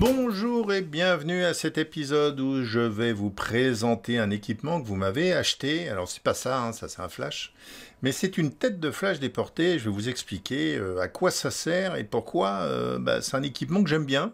Bonjour et bienvenue à cet épisode où je vais vous présenter un équipement que vous m'avez acheté. Alors c'est pas ça, hein, ça c'est un flash, mais c'est une tête de flash déportée. Je vais vous expliquer euh, à quoi ça sert et pourquoi. Euh, bah, c'est un équipement que j'aime bien.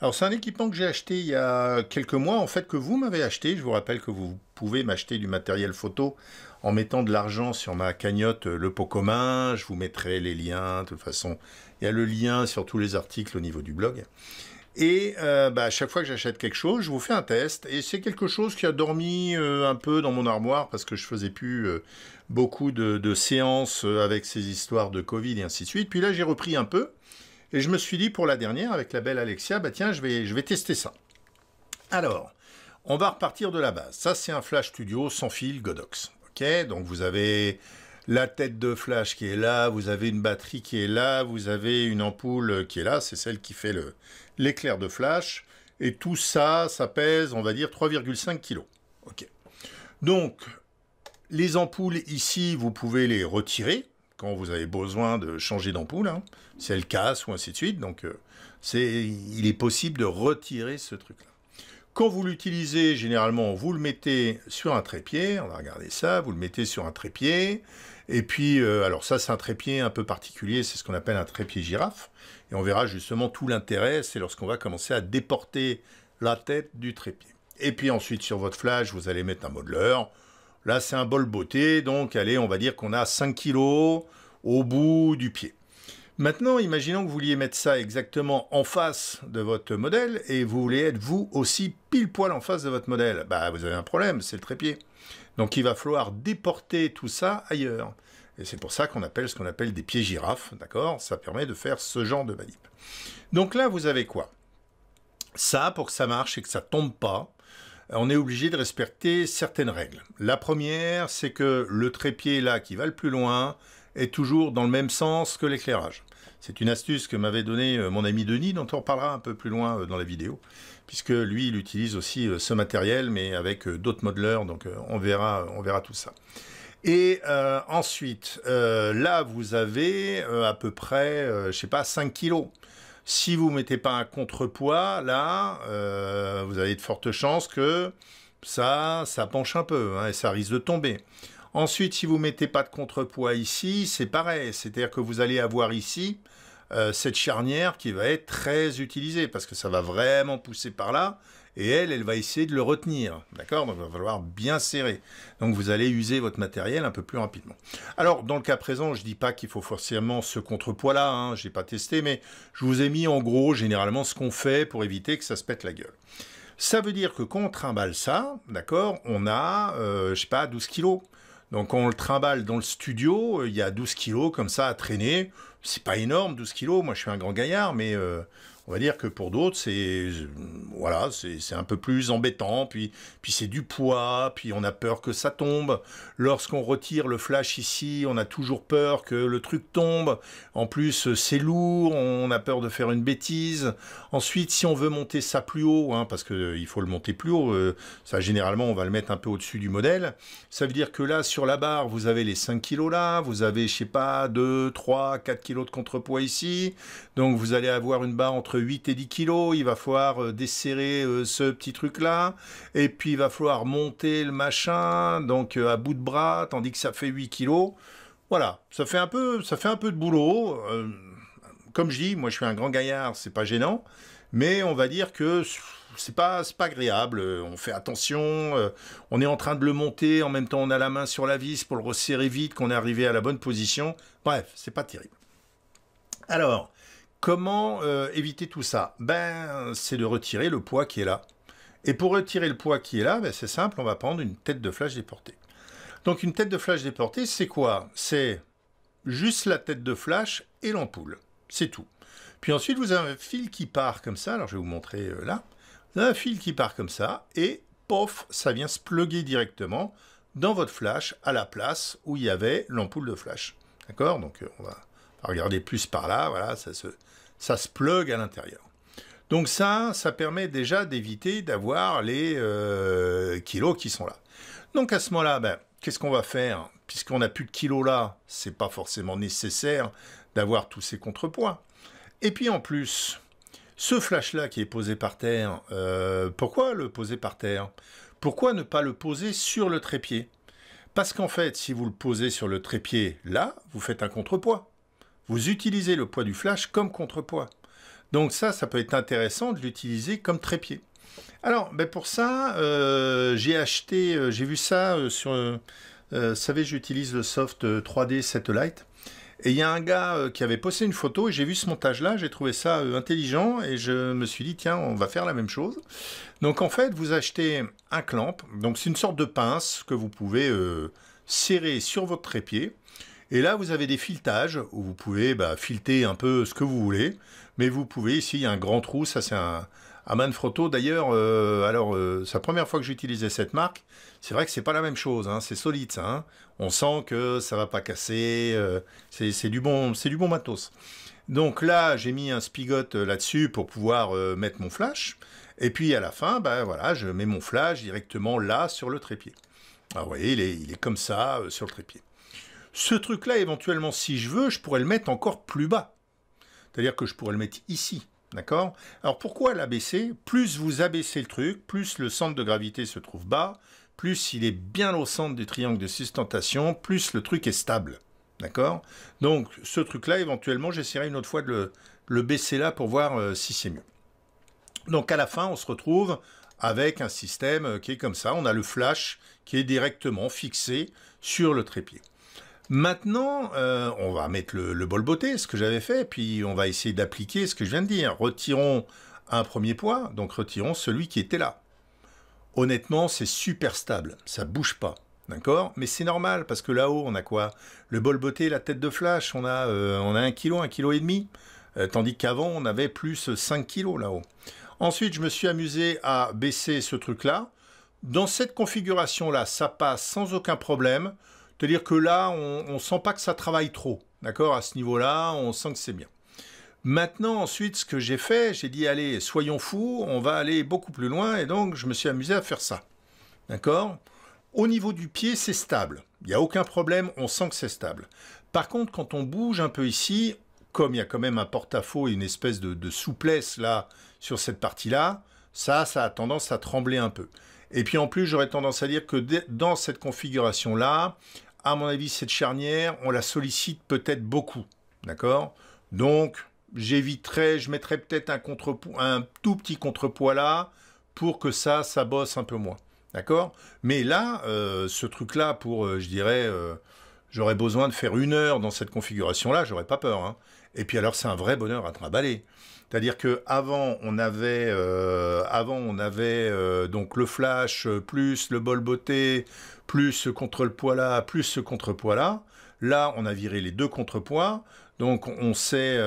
Alors c'est un équipement que j'ai acheté il y a quelques mois, en fait que vous m'avez acheté. Je vous rappelle que vous pouvez m'acheter du matériel photo en mettant de l'argent sur ma cagnotte euh, Le Pot Commun. Je vous mettrai les liens, de toute façon. Il y a le lien sur tous les articles au niveau du blog. Et euh, bah, à chaque fois que j'achète quelque chose, je vous fais un test. Et c'est quelque chose qui a dormi euh, un peu dans mon armoire parce que je faisais plus euh, beaucoup de, de, séances avec ces histoires de Covid et ainsi de suite. Puis là, j'ai repris un peu. Et je me suis dit pour la dernière, avec la belle Alexia, bah tiens, je vais, je vais tester ça. Alors, on va repartir de la base. Ça, c'est un Flash Studio sans fil Godox. OK Donc vous avez la tête de flash qui est là, vous avez une batterie qui est là, vous avez une ampoule qui est là, c'est celle qui fait l'éclair de flash. Et tout ça, ça pèse, on va dire, 3,5 kg. Ok. Donc, les ampoules ici, vous pouvez les retirer quand vous avez besoin de changer d'ampoule, hein. si elle casse ou ainsi de suite. Donc, euh, c'est, il est possible de retirer ce truc-là. Quand vous l'utilisez, généralement, vous le mettez sur un trépied. On va regarder ça. Vous le mettez sur un trépied. Et puis, euh, alors ça, c'est un trépied un peu particulier. C'est ce qu'on appelle un trépied girafe. Et on verra justement tout l'intérêt. C'est lorsqu'on va commencer à déporter la tête du trépied. Et puis ensuite, sur votre flash, vous allez mettre un modeleur. Là, c'est un bol beauté. Donc, allez, on va dire qu'on a 5 kg au bout du pied. Maintenant, imaginons que vous vouliez mettre ça exactement en face de votre modèle et vous voulez être vous aussi pile poil en face de votre modèle. Bah, vous avez un problème, c'est le trépied. Donc il va falloir déporter tout ça ailleurs. Et c'est pour ça qu'on appelle ce qu'on appelle des pieds girafes, d'accord Ça permet de faire ce genre de manip. Donc là, vous avez quoi Ça, pour que ça marche et que ça tombe pas, on est obligé de respecter certaines règles. La première, c'est que le trépied là qui va le plus loin, est toujours dans le même sens que l'éclairage. C'est une astuce que m'avait donnée euh, mon ami Denis, dont on reparlera un peu plus loin euh, dans la vidéo, puisque lui, il utilise aussi euh, ce matériel, mais avec d'autres modeleurs, donc on verra, on verra tout ça. Et ensuite, là, vous avez à peu près, je sais pas, 5 kilos. Si vous mettez pas un contrepoids, là, vous avez de fortes chances que ça, ça penche un peu hein, et ça risque de tomber. Ensuite, si vous ne mettez pas de contrepoids ici, c'est pareil. C'est-à-dire que vous allez avoir ici euh, cette charnière qui va être très utilisée parce que ça va vraiment pousser par là et elle, elle va essayer de le retenir. D'accord Donc, il va falloir bien serrer. Donc, vous allez user votre matériel un peu plus rapidement. Alors, dans le cas présent, je ne dis pas qu'il faut forcément ce contrepoids-là. Hein, je n'ai pas testé, mais je vous ai mis en gros, généralement, ce qu'on fait pour éviter que ça se pète la gueule. Ça veut dire que contre un balsa, d'accord, on a, euh, je sais pas, 12 kilos. Donc on le trimballe dans le studio, il y a 12 kilos comme ça à traîner. C'est pas énorme, 12 kilos. Moi, je suis un grand gaillard, mais euh, on va dire que pour d'autres, c'est voilà, c'est un peu plus embêtant, puis, puis c'est du poids, puis on a peur que ça tombe. Lorsqu'on retire le flash ici, on a toujours peur que le truc tombe. En plus, c'est lourd, on a peur de faire une bêtise. Ensuite, si on veut monter ça plus haut, hein, parce qu'il euh, faut le monter plus haut, euh, ça généralement on va le mettre un peu au-dessus du modèle, ça veut dire que là, sur la barre, vous avez les 5 kg là, vous avez, je sais pas, 2, 3, 4 kg de contrepoids ici, donc vous allez avoir une barre entre 8 et 10 kilos, il va falloir euh, desserrer euh, ce petit truc-là, et puis il va falloir monter le machin, donc euh, à bout de bras, tandis que ça fait 8 kilos. Voilà, ça fait un peu, ça fait un peu de boulot. comme je dis, moi je suis un grand gaillard, c'est pas gênant, mais on va dire que c'est pas, pas agréable. On fait attention, on est en train de le monter, en même temps on a la main sur la vis pour le resserrer vite, qu'on est arrivé à la bonne position. Bref, c'est pas terrible. Alors, Comment euh, éviter tout ça Ben, c'est de retirer le poids qui est là. Et pour retirer le poids qui est là, ben, c'est simple, on va prendre une tête de flash déportée. Donc une tête de flash déportée, c'est quoi C'est juste la tête de flash et l'ampoule. C'est tout. Puis ensuite, vous avez un fil qui part comme ça. Alors, je vais vous montrer euh, là. Vous avez un fil qui part comme ça et pof, ça vient se plugger directement dans votre flash à la place où il y avait l'ampoule de flash. D'accord Donc, euh, on va Regardez plus par là, voilà, ça se, ça se plug à l'intérieur. Donc ça, ça permet déjà d'éviter d'avoir les euh, kilos qui sont là. Donc à ce moment-là, ben, qu'est-ce qu'on va faire Puisqu'on n'a plus de kilos là, ce n'est pas forcément nécessaire d'avoir tous ces contrepoids. Et puis en plus, ce flash-là qui est posé par terre, euh, pourquoi le poser par terre Pourquoi ne pas le poser sur le trépied Parce qu'en fait, si vous le posez sur le trépied là, vous faites un contrepoids. Vous utilisez le poids du flash comme contrepoids. Donc ça, ça peut être intéressant de l'utiliser comme trépied. Alors, ben pour ça, euh, j'ai acheté, euh, j'ai vu ça euh, sur... vous savez, j'utilise le soft 3D Satellite. Et il y a un gars qui avait posté une photo et j'ai vu ce montage-là, j'ai trouvé ça intelligent et je me suis dit, tiens, on va faire la même chose. Donc en fait, vous achetez un clamp, donc c'est une sorte de pince que vous pouvez serrer sur votre trépied. Et là, vous avez des filetages où vous pouvez bah, fileter un peu ce que vous voulez, mais vous pouvez ici, il y a un grand trou, ça c'est un Manfrotto. Frotto. D'ailleurs, euh, alors euh, sa la première fois que j'utilisais cette marque. C'est vrai que c'est pas la même chose, hein. c'est solide ça. Hein. On sent que ça va pas casser, euh, c'est du bon, du bon matos. Donc là, j'ai mis un spigot là-dessus pour pouvoir mettre mon flash. Et puis à la fin, ben voilà, je mets mon flash directement là sur le trépied. Ah, vous voyez, il est, comme ça sur le trépied. Ce truc-là, éventuellement, si je veux, je pourrais le mettre encore plus bas. C'est-à-dire que je pourrais le mettre ici. D'accord Alors pourquoi l'abaisser Plus vous abaissez le truc, plus le centre de gravité se trouve bas, plus il est bien au centre du triangle de sustentation, plus le truc est stable. D'accord Donc ce truc-là, éventuellement, j'essaierai une autre fois de le, baisser là pour voir euh, si c'est mieux. Donc à la fin, on se retrouve avec un système euh, qui est comme ça. On a le flash qui est directement fixé sur le trépied. Maintenant, euh, on va mettre le, bol beauté, ce que j'avais fait, puis on va essayer d'appliquer ce que je viens de dire. Retirons un premier poids, donc retirons celui qui était là. Honnêtement, c'est super stable, ça bouge pas. D'accord Mais c'est normal, parce que là-haut, on a quoi Le bol beauté, la tête de flash, on a, euh, on a 1 kg, 1 kg et demi. Euh, tandis qu'avant, on avait plus 5 kg là-haut. Ensuite, je me suis amusé à baisser ce truc-là. Dans cette configuration-là, ça passe sans aucun problème cest dire que là, on ne sent pas que ça travaille trop. D'accord À ce niveau-là, on sent que c'est bien. Maintenant, ensuite, ce que j'ai fait, j'ai dit, allez, soyons fous, on va aller beaucoup plus loin, et donc je me suis amusé à faire ça. D'accord Au niveau du pied, c'est stable. Il n'y a aucun problème, on sent que c'est stable. Par contre, quand on bouge un peu ici, comme il y a quand même un porte-à-faux et une espèce de, de, souplesse là, sur cette partie-là, ça, ça a tendance à trembler un peu. Et puis en plus, j'aurais tendance à dire que dans cette configuration-là, à mon avis, cette charnière, on la sollicite peut-être beaucoup. D'accord Donc, j'éviterai, je mettrai peut-être un, un tout petit contrepoids là pour que ça, ça bosse un peu moins. D'accord Mais là, euh, ce truc-là, pour, euh, je dirais, euh, j'aurais besoin de faire une heure dans cette configuration-là, j'aurais pas peur. Hein. Et puis alors, c'est un vrai bonheur à trimballer. C'est-à-dire que avant on avait, euh, avant on avait euh, donc le flash euh, plus le bol beauté plus ce contrepoids là plus ce contrepoids là. Là, on a viré les deux contrepoids. Donc on sait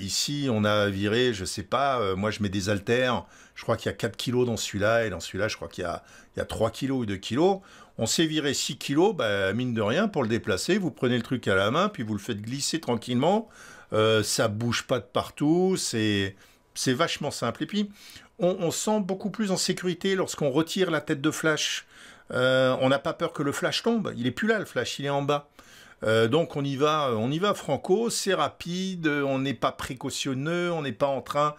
ici, on a viré, je sais pas, moi je mets des haltères. Je crois qu'il y a 4 kg dans celui-là et dans celui-là, je crois qu'il y a, 3 kg ou 2 kilos. On sait virer 6 kg mine de rien, pour le déplacer. Vous prenez le truc à la main, puis vous le faites glisser tranquillement euh, ça bouge pas de partout, c'est vachement simple. Et puis, on, on sent beaucoup plus en sécurité lorsqu'on retire la tête de Flash. Euh, on n'a pas peur que le Flash tombe, il est plus là le Flash, il est en bas. Euh, donc on y va, euh, on y va franco, c'est rapide, euh, on n'est pas précautionneux, on n'est pas en train.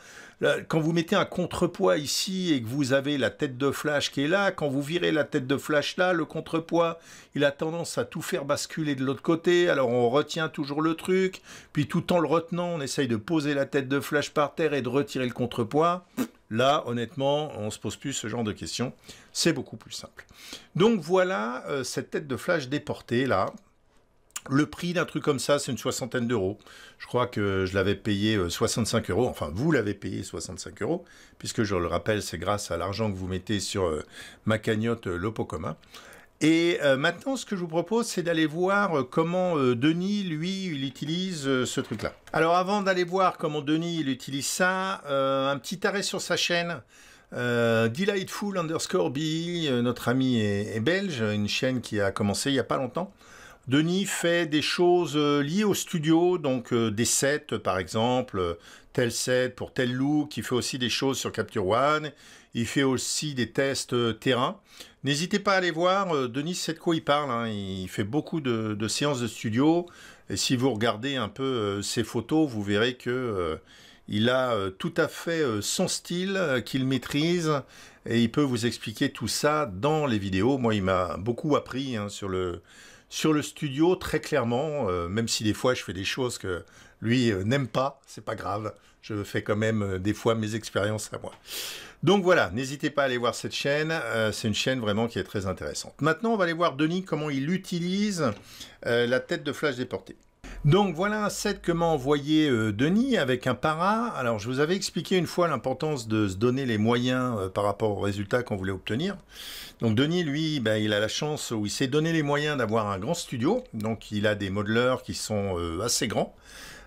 Quand vous mettez un contrepoids ici et que vous avez la tête de flash qui est là, quand vous virez la tête de flash là, le contrepoids, il a tendance à tout faire basculer de l'autre côté. Alors on retient toujours le truc, puis tout en le retenant, on essaye de poser la tête de flash par terre et de retirer le contrepoids. Là, honnêtement, on se pose plus ce genre de questions. C'est beaucoup plus simple. Donc voilà cette tête de flash déportée là. Le prix d'un truc comme ça, c'est une soixantaine d'euros. Je crois que je l'avais payé 65 euh, euros. Enfin, vous l'avez payé 65 euros, puisque je le rappelle, c'est grâce à l'argent que vous mettez sur euh, ma cagnotte euh, Lopocoma. Et maintenant, ce que je vous propose, c'est d'aller voir comment Denis, lui, il utilise ce truc-là. Alors, avant d'aller voir comment Denis, il utilise ça, un petit arrêt sur sa chaîne. Delightful underscore B, notre ami est, est belge, une chaîne qui a commencé il n'y a pas longtemps. Denis fait des choses euh, liées au studio, donc euh, des sets par exemple, euh, tel set pour tel look, il fait aussi des choses sur Capture One, il fait aussi des tests terrain. N'hésitez pas à aller voir, Denis sait de quoi il parle, hein. il fait beaucoup de, séances de studio, et si vous regardez un peu ses photos, vous verrez que... il a tout à fait son style qu'il maîtrise et il peut vous expliquer tout ça dans les vidéos. Moi, il m'a beaucoup appris hein, sur le sur le studio, très clairement, euh, même si des fois je fais des choses que lui euh, n'aime pas, c'est pas grave. Je fais quand même euh, des fois mes expériences à moi. Donc voilà, n'hésitez pas à aller voir cette chaîne. c'est une chaîne vraiment qui est très intéressante. Maintenant, on va aller voir Denis comment il utilise la tête de flash déportée. Donc voilà set que m'a envoyé euh, Denis avec un para. Alors je vous avais expliqué une fois l'importance de se donner les moyens euh, par rapport aux résultats qu'on voulait obtenir. Donc Denis, lui, ben, il a la chance où il s'est donné les moyens d'avoir un grand studio. Donc il a des modeleurs qui sont euh, assez grands.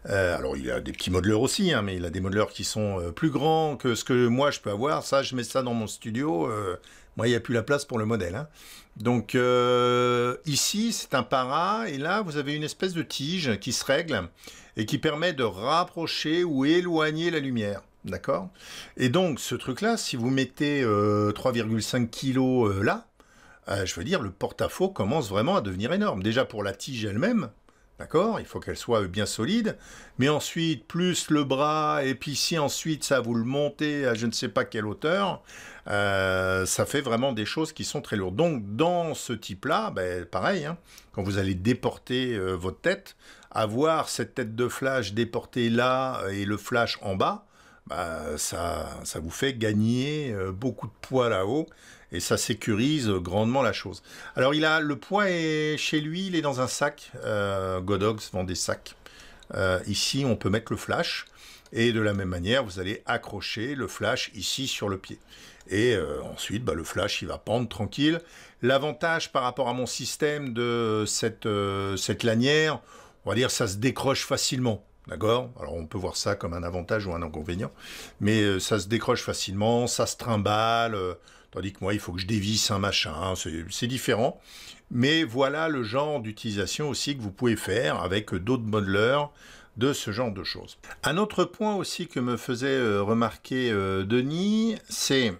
alors il a des petits modeleurs aussi, hein, mais il a des modeleurs qui sont plus grands que ce que moi je peux avoir. Ça, je mets ça dans mon studio. moi, il n'y a plus la place pour le modèle. Hein. Donc euh, ici, c'est un para, et là, vous avez une espèce de tige qui se règle et qui permet de rapprocher ou éloigner la lumière. D'accord Et donc, ce truc-là, si vous mettez 3,5 euh, kg euh, là, je veux dire, le porte-à-faux commence vraiment à devenir énorme. Déjà pour la tige elle-même, D'accord Il faut qu'elle soit bien solide. Mais ensuite, plus le bras, et puis si ensuite ça vous le montez à je ne sais pas quelle hauteur, euh, ça fait vraiment des choses qui sont très lourdes. Donc dans ce type-là, ben, pareil, hein, quand vous allez déporter euh, votre tête, avoir cette tête de flash déportée là et le flash en bas, bah, ça, ça vous fait gagner euh, beaucoup de poids là-haut et ça sécurise grandement la chose. Alors il a le poids est chez lui, il est dans un sac. Euh, Godox vend des sacs. Euh, ici, on peut mettre le flash et de la même manière, vous allez accrocher le flash ici sur le pied. Et euh, ensuite, bah, le flash, il va pendre tranquille. L'avantage par rapport à mon système de cette, cette lanière, on va dire, ça se décroche facilement. D'accord Alors on peut voir ça comme un avantage ou un inconvénient, mais euh, ça se décroche facilement, ça se trimballe, euh, tandis que moi il faut que je dévisse un machin, hein, c'est différent. Mais voilà le genre d'utilisation aussi que vous pouvez faire avec d'autres modeleurs de ce genre de choses. Un autre point aussi que me faisait euh, remarquer Denis, c'est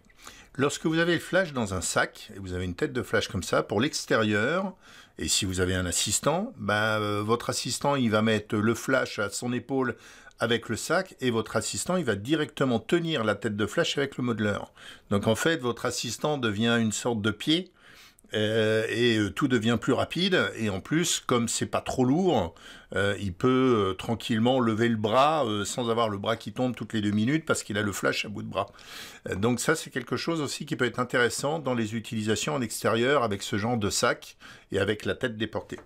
lorsque vous avez le flash dans un sac, et vous avez une tête de flash comme ça, pour l'extérieur, et si vous avez un assistant, bah, euh, votre assistant, il va mettre le flash à son épaule avec le sac et votre assistant, il va directement tenir la tête de flash avec le modeleur. Donc en fait, votre assistant devient une sorte de pied euh, et euh, tout devient plus rapide. Et en plus, comme c'est pas trop lourd, euh, il peut tranquillement lever le bras sans avoir le bras qui tombe toutes les deux minutes parce qu'il a le flash à bout de bras. donc ça, c'est quelque chose aussi qui peut être intéressant dans les utilisations en extérieur avec ce genre de sac et avec la tête déportée.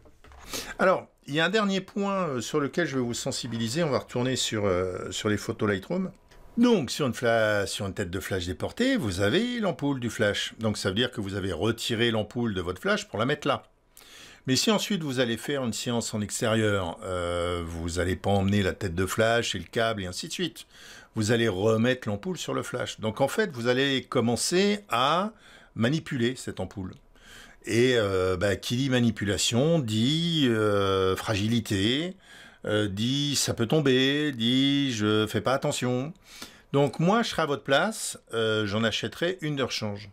Alors, il y a un dernier point sur lequel je vais vous sensibiliser. On va retourner sur, sur les photos Lightroom. Donc sur une, tête de flash déportée, vous avez l'ampoule du flash. Donc ça veut dire que vous avez retiré l'ampoule de votre flash pour la mettre là. Mais si ensuite vous allez faire une séance en extérieur, euh, vous n'allez pas emmener la tête de flash et le câble et ainsi de suite. Vous allez remettre l'ampoule sur le flash. Donc en fait, vous allez commencer à manipuler cette ampoule. Et euh, bah, qui dit manipulation dit euh, fragilité, euh, dit ça peut tomber, dit je fais pas attention. Donc moi, je serai à votre place, euh, j'en achèterai une de rechange.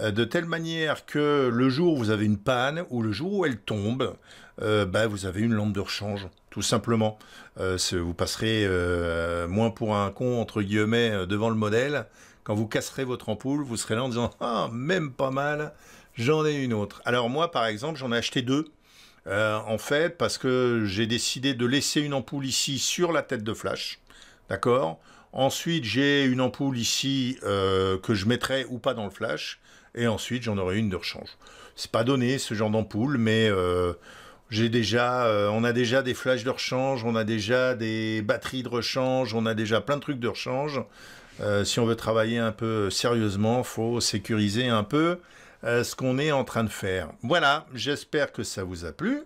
Euh, de telle manière que le jour où vous avez une panne ou le jour où elle tombe, bah, vous avez une lampe de rechange, tout simplement. vous passerez moins pour un con, entre guillemets, devant le modèle. Quand vous casserez votre ampoule, vous serez là en disant Ah, même pas mal, j'en ai une autre. Alors moi, par exemple, j'en ai acheté deux euh, en fait, parce que j'ai décidé de laisser une ampoule ici sur la tête de flash, d'accord Ensuite, j'ai une ampoule ici euh, que je mettrai ou pas dans le flash, et ensuite j'en aurai une de rechange. C'est pas donné ce genre d'ampoule, mais euh, j'ai déjà, on a déjà des flashs de rechange, on a déjà des batteries de rechange, on a déjà plein de trucs de rechange. si on veut travailler un peu sérieusement, faut sécuriser un peu euh, ce qu'on est en train de faire. Voilà, j'espère que ça vous a plu.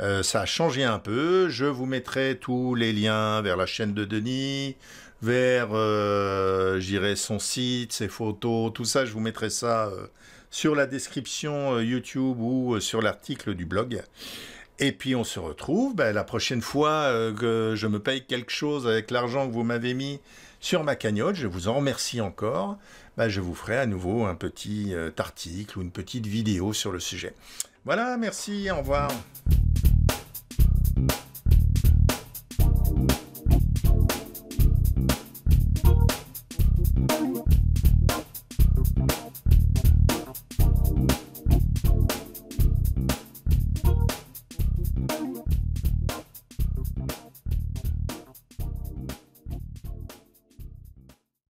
Euh, ça a changé un peu. Je vous mettrai tous les liens vers la chaîne de Denis, vers, euh, j'irai son site, ses photos, tout ça. Je vous mettrai ça sur la description YouTube ou sur l'article du blog. Et puis on se retrouve bah, la prochaine fois que je me paye quelque chose avec l'argent que vous m'avez mis sur ma cagnotte. Je vous en remercie encore. Bah, je vous ferai à nouveau un petit euh, article ou une petite vidéo sur le sujet. Voilà, merci, au revoir.